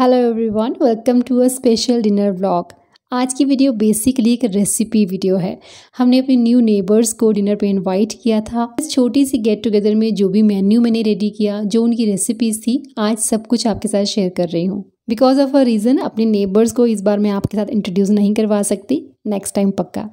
hello everyone welcome to a special dinner blog आज की video basically एक recipe video है हमने अपने न्यू नेबर्स को डिनर पे इनवाइट किया था इस छोटी सी गेट टुगेदर में जो भी मेन्यू मैंने रेडी किया जो उनकी रेसिपीज थी आज सब कुछ आपके साथ शेयर कर रही हूँ बिकॉज ऑफ अ रीज़न अपने नेबर्स को इस बार मैं आपके साथ इंट्रोड्यूस नहीं करवा सकती नेक्स्ट टाइम पक्का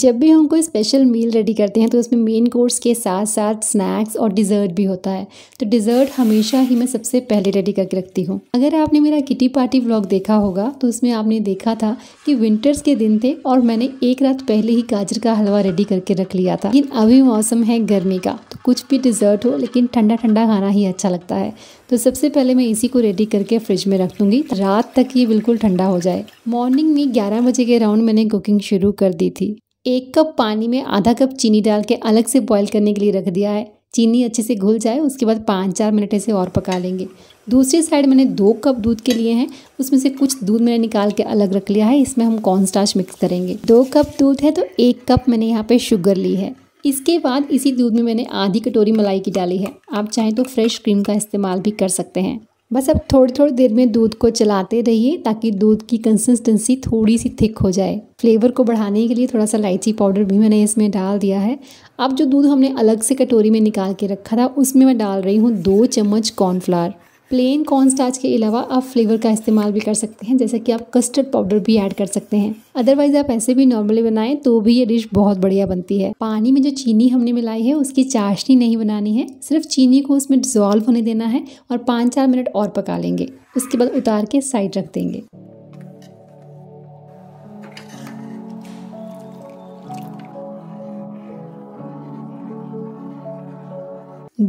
जब भी हम कोई स्पेशल मील रेडी करते हैं तो उसमें मेन कोर्स के साथ साथ स्नैक्स और डिज़र्ट भी होता है तो डिज़र्ट हमेशा ही मैं सबसे पहले रेडी करके रखती हूँ अगर आपने मेरा किटी पार्टी व्लॉग देखा होगा तो उसमें आपने देखा था कि विंटर्स के दिन थे और मैंने एक रात पहले ही गाजर का हलवा रेडी करके रख लिया था लेकिन अभी मौसम है गर्मी का तो कुछ भी डिज़र्ट हो लेकिन ठंडा ठंडा खाना ही अच्छा लगता है तो सबसे पहले मैं इसी को रेडी करके फ्रिज में रख लूँगी रात तक ये बिल्कुल ठंडा हो जाए मॉर्निंग में ग्यारह बजे के राउंड मैंने कुकिंग शुरू कर दी थी एक कप पानी में आधा कप चीनी डाल के अलग से बॉईल करने के लिए रख दिया है चीनी अच्छे से घुल जाए उसके बाद पाँच चार मिनट ऐसे और पका लेंगे दूसरी साइड मैंने दो कप दूध के लिए हैं उसमें से कुछ दूध मैंने निकाल के अलग रख लिया है इसमें हम कॉर्नस्टार्च मिक्स करेंगे दो कप दूध है तो एक कप मैंने यहाँ पे शुगर ली है इसके बाद इसी दूध में मैंने आधी कटोरी मलाई की डाली है आप चाहें तो फ्रेश क्रीम का इस्तेमाल भी कर सकते हैं बस अब थोड़ी थोड़ी देर में दूध को चलाते रहिए ताकि दूध की कंसिस्टेंसी थोड़ी सी थिक हो जाए फ्लेवर को बढ़ाने के लिए थोड़ा सा इलायची पाउडर भी मैंने इसमें डाल दिया है अब जो दूध हमने अलग से कटोरी में निकाल के रखा था उसमें मैं डाल रही हूँ दो चम्मच कॉर्नफ्लावर प्लेन कॉर्न स्टार्च के अलावा आप फ्लेवर का इस्तेमाल भी कर सकते हैं जैसे कि आप कस्टर्ड पाउडर भी ऐड कर सकते हैं अदरवाइज आप ऐसे भी नॉर्मली बनाएं तो भी ये डिश बहुत बढ़िया बनती है पानी में जो चीनी हमने मिलाई है उसकी चाशनी नहीं बनानी है सिर्फ चीनी को उसमें डिजोल्व होने देना है और पाँच चार मिनट और पका लेंगे उसके बाद उतार के साइड रख देंगे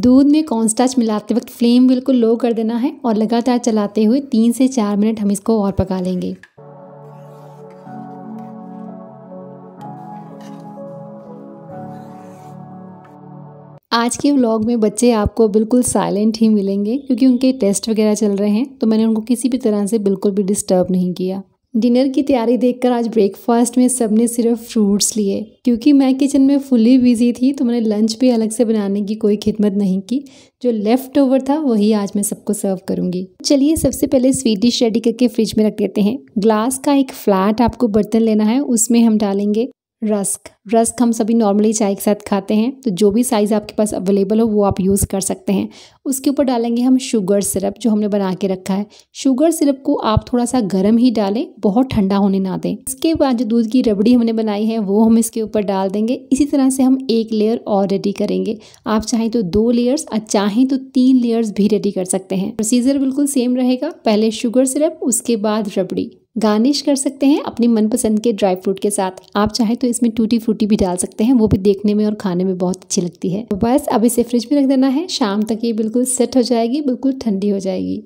दूध में कॉन्स्टाच मिलाते वक्त फ्लेम बिल्कुल लो कर देना है और लगातार चलाते हुए तीन से चार मिनट हम इसको और पका लेंगे आज के व्लॉग में बच्चे आपको बिल्कुल साइलेंट ही मिलेंगे क्योंकि उनके टेस्ट वगैरह चल रहे हैं तो मैंने उनको किसी भी तरह से बिल्कुल भी डिस्टर्ब नहीं किया डिनर की तैयारी देखकर आज ब्रेकफास्ट में सबने सिर्फ फ्रूट्स लिए क्योंकि मैं किचन में फुली बिजी थी तो मैंने लंच भी अलग से बनाने की कोई खिदमत नहीं की जो लेफ़्ट ओवर था वही आज मैं सबको सर्व करूँगी चलिए सबसे पहले स्वीट डिश रेडी करके फ्रिज में रख देते हैं ग्लास का एक फ्लैट आपको बर्तन लेना है उसमें हम डालेंगे रस्क रस्क हम सभी नॉर्मली चाय के साथ खाते हैं तो जो भी साइज़ आपके पास अवेलेबल हो वो आप यूज़ कर सकते हैं उसके ऊपर डालेंगे हम शुगर सिरप जो हमने बना के रखा है शुगर सिरप को आप थोड़ा सा गर्म ही डालें बहुत ठंडा होने ना दें इसके बाद जो दूध की रबड़ी हमने बनाई है वो हम इसके ऊपर डाल देंगे इसी तरह से हम एक लेयर और रेडी करेंगे आप चाहें तो दो लेयर्स और चाहें तो तीन लेयर्स भी रेडी कर सकते हैं प्रोसीजर बिल्कुल सेम रहेगा पहले शुगर सिरप उसके बाद रबड़ी गार्निश कर सकते हैं अपनी मनपसंद के ड्राई फ्रूट के साथ आप चाहे तो इसमें टूटी फ्रूटी भी डाल सकते हैं वो भी देखने में और खाने में बहुत अच्छी लगती है तो बस अब इसे फ्रिज में रख देना है शाम तक ये बिल्कुल सेट हो जाएगी बिल्कुल ठंडी हो जाएगी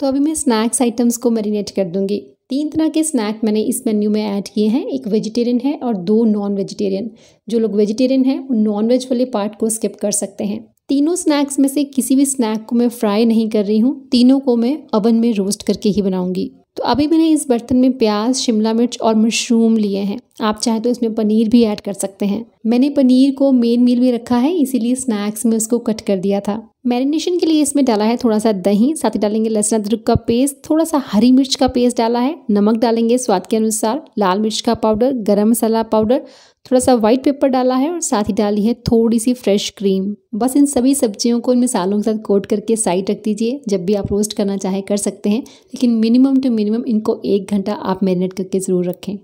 तो अभी मैं स्नैक्स आइटम्स को मैरिनेट कर दूंगी तीन तरह के स्नैक मैंने इस मेन्यू में ऐड किए हैं एक वेजिटेरियन है और दो नॉन वेजिटेरियन जो लोग वेजिटेरियन हैं वो नॉन वेज वाले पार्ट को स्किप कर सकते हैं तीनों स्नैक्स में से किसी भी स्नैक को मैं फ्राई नहीं कर रही हूँ तीनों को मैं ओवन में रोस्ट करके ही बनाऊंगी तो अभी मैंने इस बर्तन में प्याज शिमला मिर्च और मशरूम लिए हैं आप चाहे तो इसमें पनीर भी ऐड कर सकते हैं मैंने पनीर को मेन मील में रखा है इसीलिए स्नैक्स में उसको कट कर दिया था मैरिनेशन के लिए इसमें डाला है थोड़ा सा दही साथ ही डालेंगे लहसुन अदरक का पेस्ट थोड़ा सा हरी मिर्च का पेस्ट डाला है नमक डालेंगे स्वाद के अनुसार लाल मिर्च का पाउडर गरम मसाला पाउडर थोड़ा सा वाइट पेपर डाला है और साथ ही डाली है थोड़ी सी फ्रेश क्रीम बस इन सभी सब्जियों को इन मिसालों के साथ कोट करके साइड रख दीजिए जब भी आप रोस्ट करना चाहे कर सकते हैं लेकिन मिनिमम टू मिनिमम इनको एक घंटा आप मैरिनेट करके ज़रूर रखें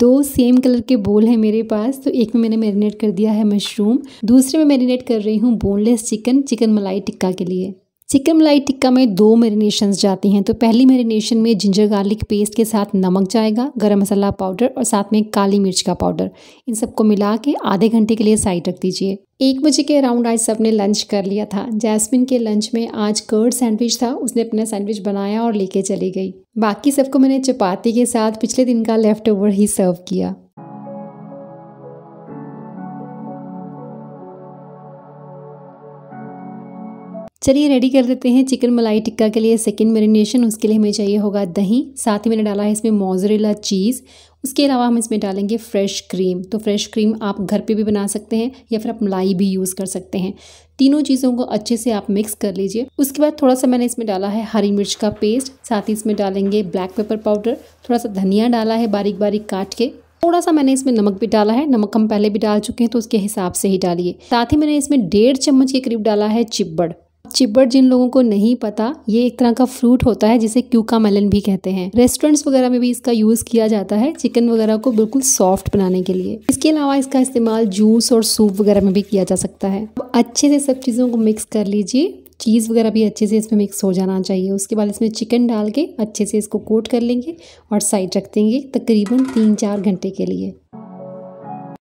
दो सेम कलर के बोल हैं मेरे पास तो एक में मैंने मैरिनेट कर दिया है मशरूम दूसरे में मैरिनेट कर रही हूँ boneless chicken chicken malai tikka के लिए चिकन मलाई टिक्का में दो मेरीनेशन जाती हैं तो पहली मेरीनेशन में जिंजर गार्लिक पेस्ट के साथ नमक जाएगा गरम मसाला पाउडर और साथ में काली मिर्च का पाउडर इन सबको मिला के आधे घंटे के लिए साइड रख दीजिए एक बजे के अराउंड आज सबने लंच कर लिया था जैस्मिन के लंच में आज कर्ड सैंडविच था उसने अपना सैंडविच बनाया और लेके चली गई बाकी सबको मैंने चपाती के साथ पिछले दिन का लेफ्ट ओवर ही सर्व किया चलिए रेडी कर देते हैं चिकन मलाई टिक्का के लिए सेकेंड मेरीनेशन उसके लिए हमें चाहिए होगा दही साथ ही मैंने डाला है इसमें मोजरेला चीज़ उसके अलावा हम इसमें डालेंगे फ्रेश क्रीम तो फ्रेश क्रीम आप घर पे भी बना सकते हैं या फिर आप मलाई भी यूज़ कर सकते हैं तीनों चीज़ों को अच्छे से आप मिक्स कर लीजिए उसके बाद थोड़ा सा मैंने इसमें डाला है हरी मिर्च का पेस्ट साथ ही इसमें डालेंगे ब्लैक पेपर पाउडर थोड़ा सा धनिया डाला है बारीक बारीक काट के थोड़ा सा मैंने इसमें नमक भी डाला है नमक हम पहले भी डाल चुके हैं तो उसके हिसाब से ही डालिए साथ ही मैंने इसमें डेढ़ चम्मच के करीब डाला है चिब्बड़ चिब्बड़ जिन लोगों को नहीं पता ये एक तरह का फ्रूट होता है जिसे क्यूका मेलन भी कहते हैं रेस्टोरेंट्स वगैरह में भी इसका यूज़ किया जाता है चिकन वगैरह को बिल्कुल सॉफ्ट बनाने के लिए इसके अलावा इसका इस्तेमाल जूस और सूप वगैरह में भी किया जा सकता है अच्छे से सब चीज़ों को मिक्स कर लीजिए चीज़ वगैरह भी अच्छे से इसमें मिक्स हो जाना चाहिए उसके बाद इसमें चिकन डाल के अच्छे से इसको कोट कर लेंगे और साइड रख देंगे तकरीबन तीन चार घंटे के लिए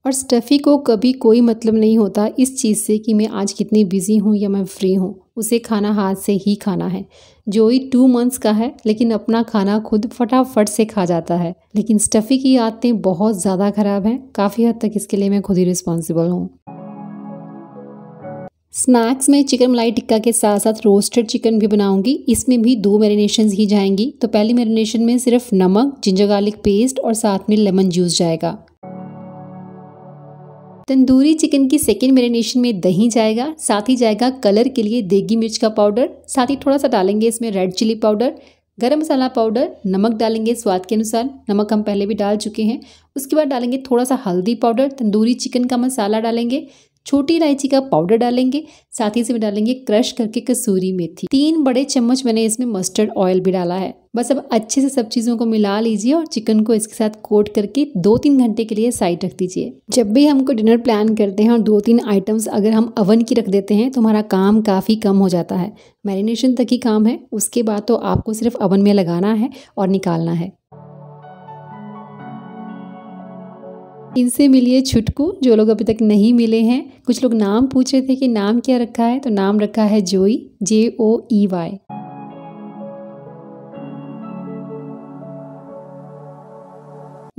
और स्टफ़ी को कभी कोई मतलब नहीं होता इस चीज़ से कि मैं आज कितनी बिज़ी हूँ या मैं फ्री हूँ उसे खाना हाथ से ही खाना है जोई टू मंथ्स का है लेकिन अपना खाना खुद फटाफट से खा जाता है लेकिन स्टफ़ी की आदतें बहुत ज़्यादा ख़राब हैं काफ़ी हद तक इसके लिए मैं खुद ही रिस्पॉन्सिबल हूँ स्नैक्स में चिकन मलाई टिक्का के साथ साथ रोस्टेड चिकन भी बनाऊंगी इसमें भी दो मैरिनेशन ही जाएंगी तो पहली मैरिनेशन में सिर्फ नमक जिंजर गार्लिक पेस्ट और साथ में लेमन जूस जाएगा तंदूरी चिकन की सेकेंड मेरीनेशन में दही जाएगा साथ ही जाएगा कलर के लिए देगी मिर्च का पाउडर साथ ही थोड़ा सा डालेंगे इसमें रेड चिली पाउडर गरम मसाला पाउडर नमक डालेंगे स्वाद के अनुसार नमक हम पहले भी डाल चुके हैं उसके बाद डालेंगे थोड़ा सा हल्दी पाउडर तंदूरी चिकन का मसाला डालेंगे छोटी इलायची का पाउडर डालेंगे साथ ही इसमें डालेंगे क्रश करके कसूरी मेथी तीन बड़े चम्मच मैंने इसमें मस्टर्ड ऑयल भी डाला है बस अब अच्छे से सब चीज़ों को मिला लीजिए और चिकन को इसके साथ कोट करके दो तीन घंटे के लिए साइड रख दीजिए जब भी हमको डिनर प्लान करते हैं और दो तीन आइटम्स अगर हम अवन की रख देते हैं तो हमारा काम काफ़ी कम हो जाता है मैरिनेशन तक ही काम है उसके बाद तो आपको सिर्फ अवन में लगाना है और निकालना है इनसे मिलिए छुटकू जो लोग अभी तक नहीं मिले हैं कुछ लोग नाम पूछे थे कि नाम क्या रखा है तो नाम रखा है Joey J O E Y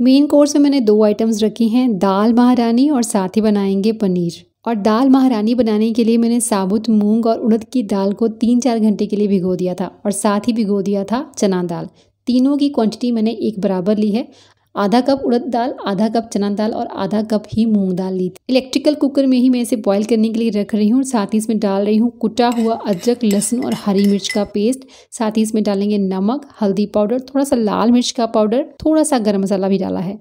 main course में मैंने दो आइटम्स रखी हैं दाल महारानी और साथ ही बनाएंगे पनीर और दाल महारानी बनाने के लिए मैंने साबुत मूंग और उड़द की दाल को तीन चार घंटे के लिए भिगो दिया था और साथ ही भिगो दिया था चना दाल तीनों की क्वांटिटी मैंने एक बराबर ली है आधा कप उड़द दाल आधा कप चना दाल और आधा कप ही मूंग दाल ली थी इलेक्ट्रिकल कुकर में ही मैं इसे बॉईल करने के लिए रख रही हूँ साथ ही इसमें डाल रही हूँ कुटा हुआ अदरक लहसुन और हरी मिर्च का पेस्ट साथ ही इसमें डालेंगे नमक हल्दी पाउडर थोड़ा सा लाल मिर्च का पाउडर थोड़ा सा गर्म मसाला भी डाला है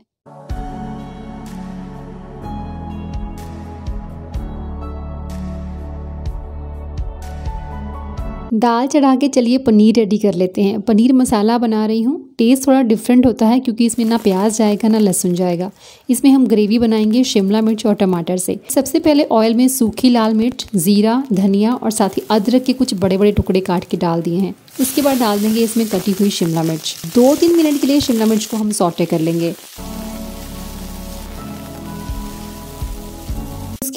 दाल चढ़ा के चलिए पनीर रेडी कर लेते हैं पनीर मसाला बना रही हूँ टेस्ट थोड़ा डिफरेंट होता है क्योंकि इसमें ना प्याज जाएगा ना लहसुन जाएगा इसमें हम ग्रेवी बनाएंगे शिमला मिर्च और टमाटर से सबसे पहले ऑयल में सूखी लाल मिर्च ज़ीरा धनिया और साथ ही अदरक के कुछ बड़े बड़े टुकड़े काट के डाल दिए हैं उसके बाद डाल देंगे इसमें कटी हुई शिमला मिर्च दो तीन मिनट के लिए शिमला मिर्च को हम सौटे कर लेंगे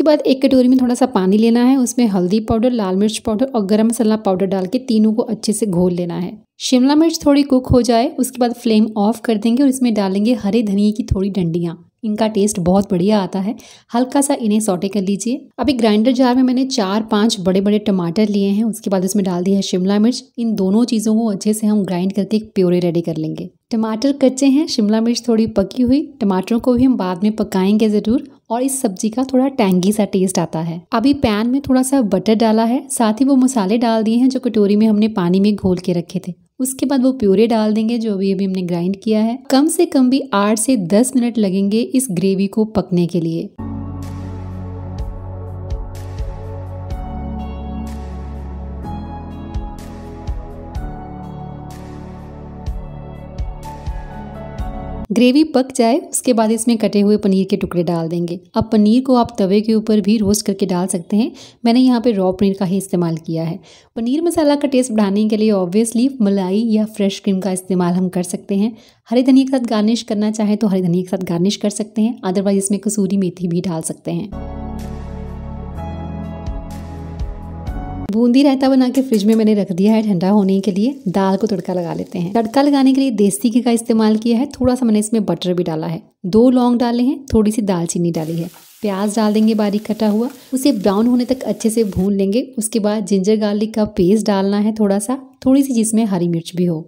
बाद एक कटोरी में थोड़ा सा पानी लेना है उसमें हल्दी पाउडर लाल मिर्च पाउडर और गरम मसाला पाउडर डाल के तीनों को अच्छे से घोल लेना है शिमला मिर्च थोड़ी कुक हो जाए उसके बाद फ्लेम ऑफ कर देंगे और इसमें डालेंगे हरे धनिए की थोड़ी डंडियाँ इनका टेस्ट बहुत बढ़िया आता है हल्का सा इन्हें सौटे कर लीजिए अभी ग्राइंडर जार में मैंने चार पांच बड़े बड़े टमाटर लिए हैं उसके बाद उसमें डाल दिया है शिमला मिर्च इन दोनों चीज़ों को अच्छे से हम ग्राइंड करके एक प्योरे रेडी कर लेंगे टमाटर कच्चे हैं शिमला मिर्च थोड़ी पकी हुई टमाटरों को भी हम बाद में पकाएंगे ज़रूर और इस सब्जी का थोड़ा टैंगी सा टेस्ट आता है अभी पैन में थोड़ा सा बटर डाला है साथ ही वो मसाले डाल दिए हैं जो कटोरी में हमने पानी में घोल के रखे थे उसके बाद वो प्यूरे डाल देंगे जो अभी अभी हमने ग्राइंड किया है कम से कम भी आठ से दस मिनट लगेंगे इस ग्रेवी को पकने के लिए ग्रेवी पक जाए उसके बाद इसमें कटे हुए पनीर के टुकड़े डाल देंगे अब पनीर को आप तवे के ऊपर भी रोस्ट करके डाल सकते हैं मैंने यहाँ पे रॉ पनीर का ही इस्तेमाल किया है पनीर मसाला का टेस्ट बढ़ाने के लिए ऑब्वियसली मलाई या फ्रेश क्रीम का इस्तेमाल हम कर सकते हैं हरे धनिया के साथ गार्निश करना चाहें तो हरे धनिया के साथ गार्निश कर सकते हैं अदरवाइज़ इसमें कसूरी मेथी भी डाल सकते हैं बूंदी रायता बना के फ्रिज में मैंने रख दिया है ठंडा होने के लिए दाल को तड़का लगा लेते हैं तड़का लगाने के लिए देसी घी का इस्तेमाल किया है थोड़ा सा मैंने इसमें बटर भी डाला है दो लौंग डाले हैं थोड़ी सी दालचीनी डाली है प्याज डाल देंगे बारीक कटा हुआ उसे ब्राउन होने तक अच्छे से भून लेंगे उसके बाद जिंजर गार्लिक का पेस्ट डालना है थोड़ा सा थोड़ी सी जिसमें हरी मिर्च भी हो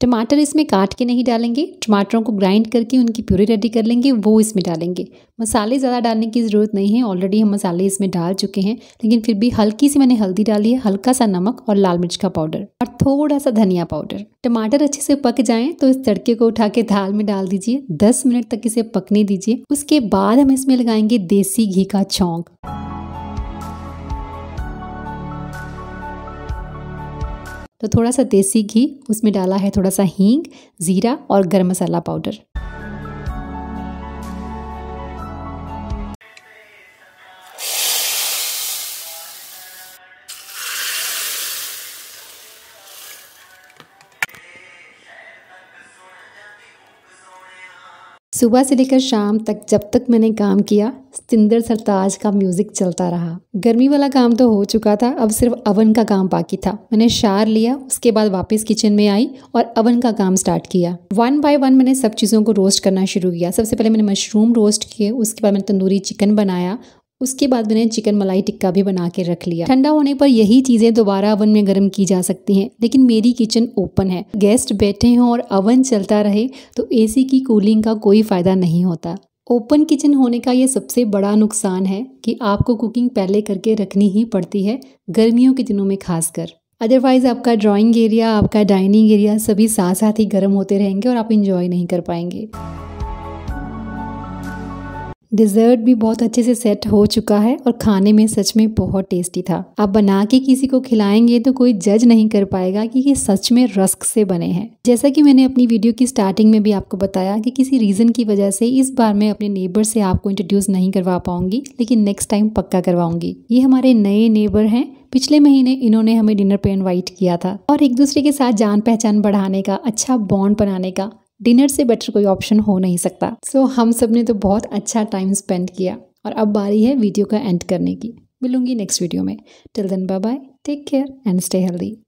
टमाटर इसमें काट के नहीं डालेंगे टमाटरों को ग्राइंड करके उनकी प्यूरी रेडी कर लेंगे वो इसमें डालेंगे मसाले ज़्यादा डालने की ज़रूरत नहीं है ऑलरेडी हम मसाले इसमें डाल चुके हैं लेकिन फिर भी हल्की सी मैंने हल्दी डाली है हल्का सा नमक और लाल मिर्च का पाउडर और थोड़ा सा धनिया पाउडर टमाटर अच्छे से पक जाएं तो इस तड़के को उठा के दाल में डाल दीजिए दस मिनट तक इसे पकने दीजिए उसके बाद हम इसमें लगाएंगे देसी घी का छोंक तो थोड़ा सा देसी घी उसमें डाला है थोड़ा सा हींग ज़ीरा और गर्म मसाला पाउडर सुबह से लेकर शाम तक जब तक मैंने काम किया सतिंदर सरताज का म्यूज़िक चलता रहा गर्मी वाला काम तो हो चुका था अब सिर्फ अवन का काम बाकी था मैंने शार लिया उसके बाद वापस किचन में आई और अवन का काम स्टार्ट किया वन बाय वन मैंने सब चीज़ों को रोस्ट करना शुरू किया सबसे पहले मैंने मशरूम रोस्ट किए उसके बाद मैंने तंदूरी चिकन बनाया उसके बाद मैंने चिकन मलाई टिक्का भी बना के रख लिया ठंडा होने पर यही चीज़ें दोबारा अवन में गर्म की जा सकती हैं लेकिन मेरी किचन ओपन है गेस्ट बैठे हों और अवन चलता रहे तो एसी की कूलिंग का कोई फ़ायदा नहीं होता ओपन किचन होने का ये सबसे बड़ा नुकसान है कि आपको कुकिंग पहले करके रखनी ही पड़ती है गर्मियों के दिनों में खासकर अदरवाइज़ आपका ड्रॉइंग एरिया आपका डाइनिंग एरिया सभी साथ साथ ही गर्म होते रहेंगे और आप इंजॉय नहीं कर पाएंगे डिज़र्ट भी बहुत अच्छे से सेट हो चुका है और खाने में सच में बहुत टेस्टी था आप बना के किसी को खिलाएंगे तो कोई जज नहीं कर पाएगा कि ये सच में रस्क से बने हैं जैसा कि मैंने अपनी वीडियो की स्टार्टिंग में भी आपको बताया कि किसी रीज़न की वजह से इस बार मैं अपने नेबर से आपको इंट्रोड्यूस नहीं करवा पाऊंगी लेकिन नेक्स्ट टाइम पक्का करवाऊंगी ये हमारे नए नेबर हैं पिछले महीने इन्होंने हमें डिनर पे इनवाइट किया था और एक दूसरे के साथ जान पहचान बढ़ाने का अच्छा बॉन्ड बनाने का डिनर से बेटर कोई ऑप्शन हो नहीं सकता सो so, हम सब ने तो बहुत अच्छा टाइम स्पेंड किया और अब बारी है वीडियो का एंड करने की मिलूंगी नेक्स्ट वीडियो में till then bye bye take care and stay healthy